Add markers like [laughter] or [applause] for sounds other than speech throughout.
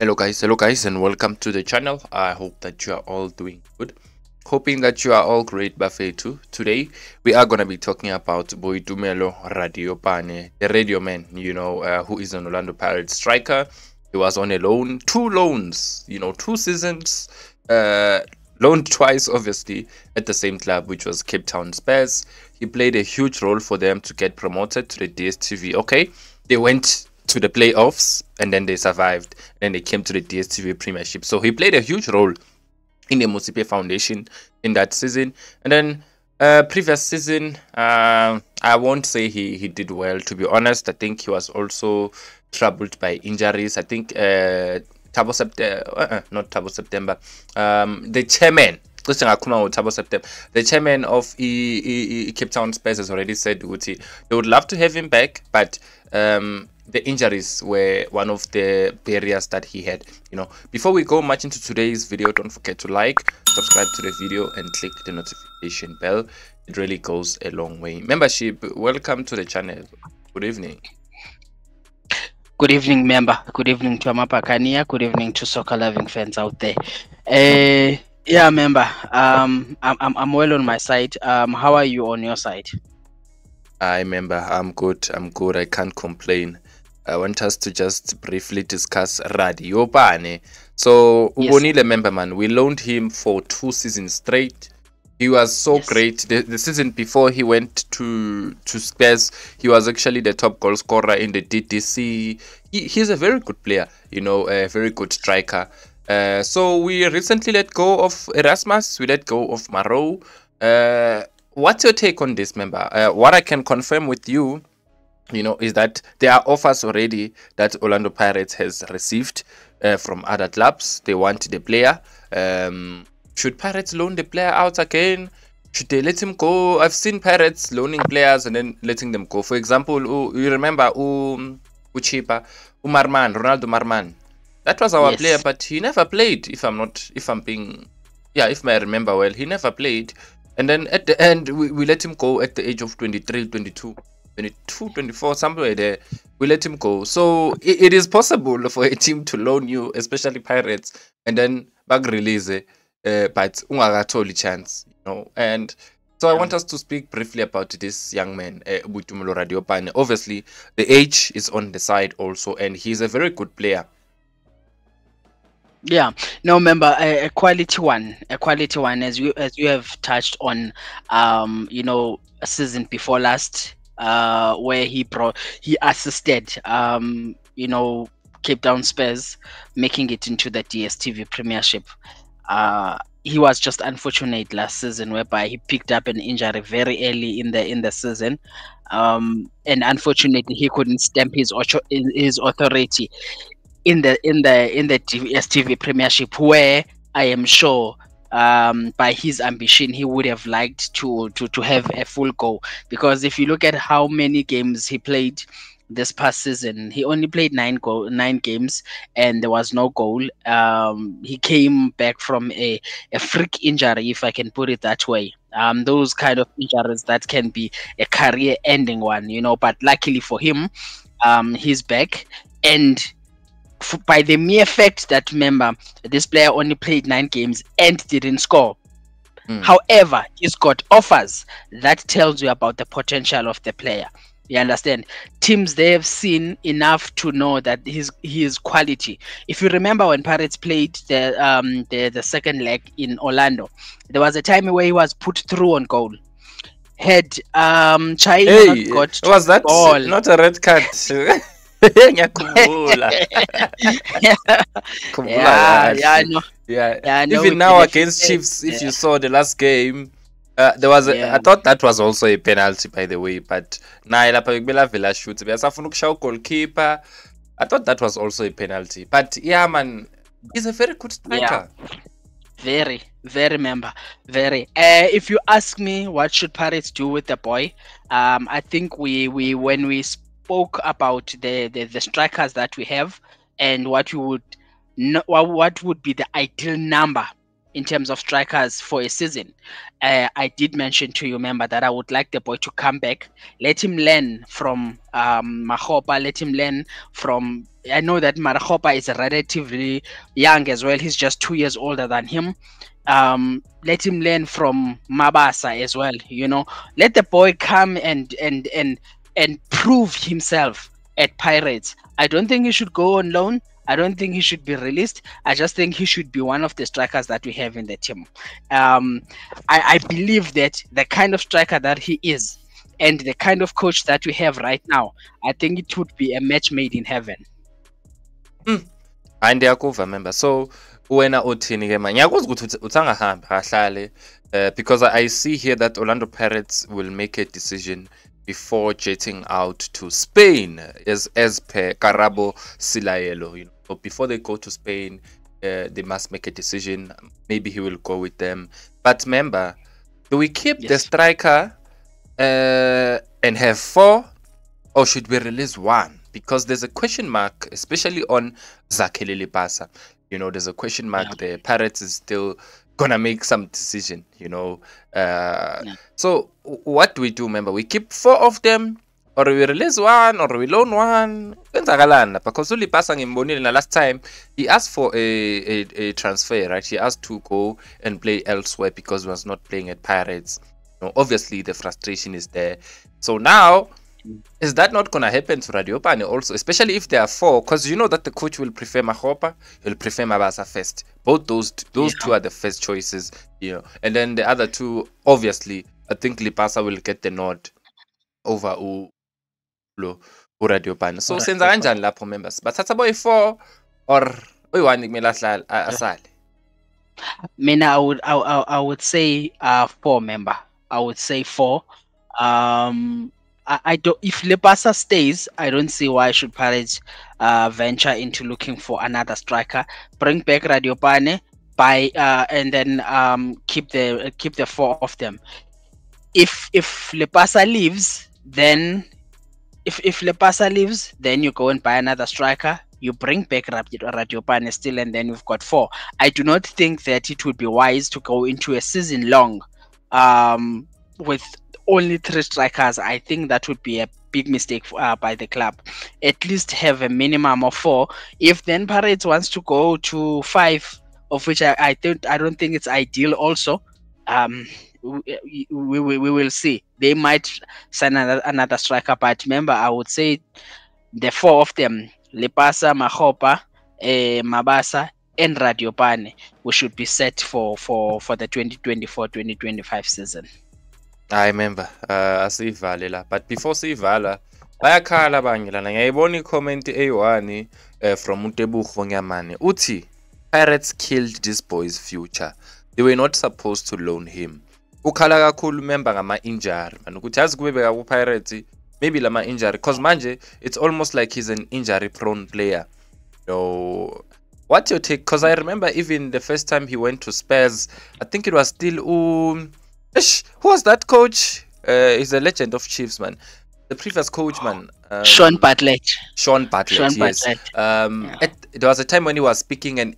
hello guys hello guys and welcome to the channel i hope that you are all doing good hoping that you are all great buffet too today we are going to be talking about boitumelo Pane, the radio man you know uh, who is an orlando pirates striker he was on a loan two loans you know two seasons uh loaned twice obviously at the same club which was cape town spurs he played a huge role for them to get promoted to the dstv okay they went to the playoffs and then they survived. Then they came to the DSTV Premiership. So he played a huge role in the Musipe Foundation in that season. And then uh, previous season, uh, I won't say he, he did well. To be honest, I think he was also troubled by injuries. I think uh, Tabo September, uh, uh, not Tabo September, um, the chairman September. The chairman of e, e, e Cape Town Spurs has already said Uti, they would love to have him back, but um, the injuries were one of the barriers that he had you know before we go much into today's video don't forget to like subscribe to the video and click the notification bell it really goes a long way membership welcome to the channel good evening good evening member good evening to Kania. good evening to soccer loving fans out there uh, yeah member um I'm, I'm, I'm well on my side um how are you on your side i remember i'm good i'm good i can't complain I want us to just briefly discuss Bane. So yes. Ubonile Memberman, we loaned him for two seasons straight. He was so yes. great. The, the, season before he went to to Spurs, he was actually the top goal scorer in the DTC. He, he's a very good player, you know, a very good striker. Uh, so we recently let go of Erasmus. We let go of Maro. Uh, what's your take on this member? Uh, what I can confirm with you you know, is that there are offers already that Orlando Pirates has received uh, from other clubs. They want the player. Um, should Pirates loan the player out again? Should they let him go? I've seen Pirates loaning players and then letting them go. For example, you remember um, Uchipa, Umarman, Ronaldo Marman. That was our yes. player, but he never played. If I'm not, if I'm being, yeah, if I remember well, he never played. And then at the end, we, we let him go at the age of 23, 22. 22, 24, somewhere there, we let him go. So it, it is possible for a team to loan you, especially Pirates, and then back release, uh, eh, eh, but totally chance, you know. And so I want us to speak briefly about this young man, uh, Obviously, the age is on the side also, and he's a very good player. Yeah, no, remember a, a, quality one, a quality one, as you as you have touched on, um, you know, a season before last, uh, where he brought he assisted um, you know Cape Town Spurs making it into the DSTV Premiership. Uh, he was just unfortunate last season, whereby he picked up an injury very early in the in the season, um, and unfortunately he couldn't stamp his his authority in the in the in the DSTV Premiership, where I am sure um, by his ambition, he would have liked to, to to have a full goal Because if you look at how many games he played this past season, he only played nine goal nine games, and there was no goal. Um, he came back from a a freak injury, if I can put it that way. Um, those kind of injuries that can be a career ending one, you know. But luckily for him, um, he's back and for, by the mere fact that remember this player only played nine games and didn't score. Mm. However, he's got offers that tells you about the potential of the player. You understand? Teams they have seen enough to know that his his quality. If you remember when Pirates played the um the, the second leg in Orlando, there was a time where he was put through on goal. Had um Chai hey, got was that ball. not a red card? [laughs] yeah, yeah. yeah even now against chiefs if you saw the last game uh, there was a, yeah. i thought that was also a penalty by the way but naye lapha bekumele avela shoots beyasafuna ukushaya goalkeeper. i thought that was also a penalty but yeah man he's a very good striker yeah. very very member very uh, if you ask me what should pirates do with the boy um, i think we we when we spoke about the, the, the strikers that we have and what you would what would be the ideal number in terms of strikers for a season. Uh, I did mention to you, member, that I would like the boy to come back. Let him learn from um, Mahopa. Let him learn from. I know that Mahopa is relatively young as well. He's just two years older than him. Um, let him learn from Mabasa as well. You know, let the boy come and and and and prove himself at Pirates. I don't think he should go on loan. I don't think he should be released. I just think he should be one of the strikers that we have in the team. Um, I, I believe that the kind of striker that he is and the kind of coach that we have right now, I think it would be a match made in heaven. Mm. are ndiyakuva member so wena uthini ke ma ngiyakwazi ukuthi utsangahambi ahlale eh, because i see here that orlando pirates will make a decision before jetting out to Spain, as as per Carabo Silaelo. You know, but before they go to Spain, uh, they must make a decision. Maybe he will go with them. But remember, do we keep yes. the striker uh, and have four, or should we release one? Because there's a question mark, especially on Zakele Pasa. You know, there's a question mark yeah. there. Pirates is still gonna make some decision you know uh, yeah. so what do we do remember we keep four of them or we release one or we loan one kwenzakalani lapha because ulibasa ngimbonile na last time he asked for a, a, a transfer right he asked to go and play elsewhere because he was not playing at pirates you know, obviously the frustration is there so now is that not going to happen to Radio Pane also, especially if there are four? Because you know that the coach will prefer Mahopa, he'll prefer Mabasa first. Both those those yeah. two are the first choices, you know. And then the other two, obviously, I think Lipasa will get the nod over U, U Pane. So since I'm done, Lapo members, but that's about four or we want asale. Mina, I would I, I, I would say uh, four member. I would say four. Um, I, I don't. If Lepasa stays, I don't see why I should Pirates uh, venture into looking for another striker. Bring back Radiopane by uh, and then um, keep the keep the four of them. If if Lepasa leaves, then if if Lepasa leaves, then you go and buy another striker. You bring back Radiopane still, and then we've got four. I do not think that it would be wise to go into a season long um, with only three strikers, I think that would be a big mistake uh, by the club. At least have a minimum of four. If then Pirates wants to go to five, of which I, I don't I don't think it's ideal. Also, um, we, we, we will see. They might sign another, another striker, but remember, I would say the four of them: Lepasa, Mahopa, eh, Mabasa, and Radiopane. We should be set for for for the 2024-2025 season. I remember uh, asiyivale la but before siyivala bayakhala abanye lana ngiyayibona icomment eyi-1 uh, from utebuho mani. uthi pirates killed this boy's future they were not supposed to loan him ukhala kakhulu member ngama-injury man ukuthi yazi kube beka maybe lama-injury because manje it's almost like he's an injury prone player so what your take because i remember even the first time he went to spurs i think it was still um, Ish, who was that coach? Uh, he's a legend of Chiefs, man. The previous coach, man. Um, Sean Bartlett. Sean Bartlett. Sean yes. Bartlett. Um, yeah. at, there was a time when he was speaking and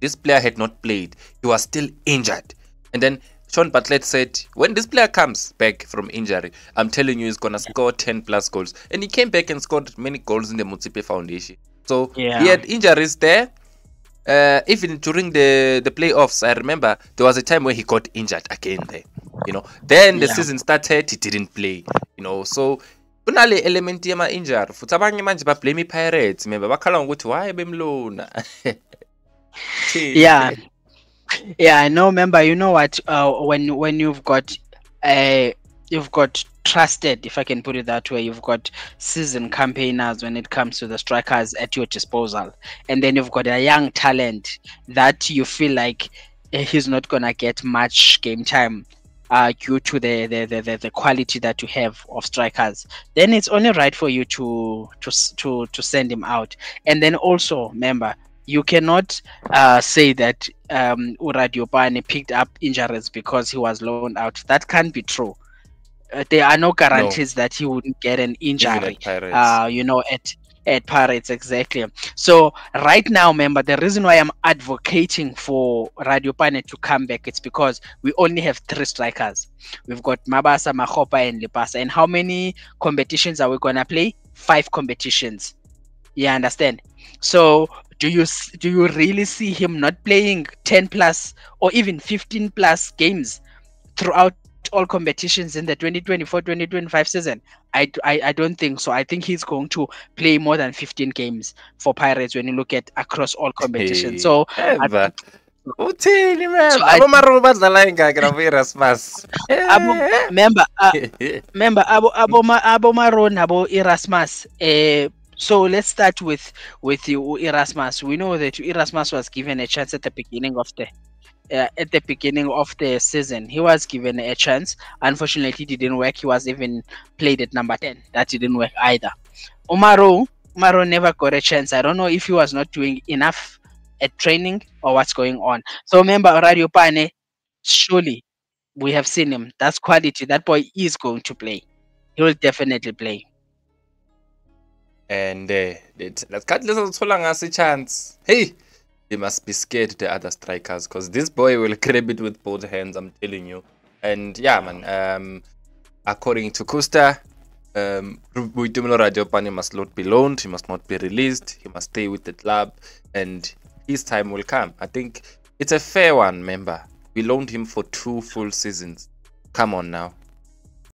this player had not played. He was still injured. And then Sean Bartlett said, when this player comes back from injury, I'm telling you, he's going to score 10 plus goals. And he came back and scored many goals in the Mutsipe Foundation. So yeah. he had injuries there. Uh, even during the the playoffs, I remember there was a time where he got injured again. There, you know. Then the yeah. season started, he didn't play. You know, so kunale element yema-injury futhi abanye manje bablame i-pirates member bakhala ngokuthi why bemlona [laughs] yeah yeah I know. member you know what uh, when when you've got uh, you've got trusted, if I can put it that way. You've got seasoned campaigners when it comes to the strikers at your disposal, and then you've got a young talent that you feel like eh, he's not gonna get much game time. Uh, due to the, the the, the quality that you have of strikers, then it's only right for you to to to to send him out. And then also remember, you cannot uh, say that um, picked up injuries because he was loaned out. That can't be true. Uh, there are no guarantees no. that he wouldn't get an injury. Uh, you know, at at Pirates, exactly. So right now, member, the reason why I'm advocating for Radio Pane to come back, it's because we only have three strikers. We've got Mabasa, Mahopa, and Lipasa. And how many competitions are we gonna play? Five competitions. You understand? So do you do you really see him not playing 10 plus or even 15 plus games throughout all competitions in the 2024-2025 season? I, I, I don't think so. I think he's going to play more than 15 games for Pirates when you look at across all competitions. Hey, so ever. uthini abomarobe badlala ingaki nabo irasmus eh? member uh, [laughs] member abomaro nabo irasmus um so let's start with with you, Erasmus. We know that Erasmus was given a chance at the beginning of the uh, at the beginning of the season. He was given a chance. Unfortunately, it didn't work. He was even played at number 10. That didn't work either. Omaro, Omaro never got a chance. I don't know if he was not doing enough at training or what's going on. So remember, Radio Pane, surely we have seen him. That's quality. That boy is going to play. He will definitely play. And uh, let's cut this chance. Hey, they must be scared the other strikers because this boy will [laughs] grab it with both hands i'm telling you and yeah man um according to Costa, um Buitumelo must not be loaned he must not be released he must stay with the club and his time will come i think it's a fair one member we loaned him for two full seasons come on now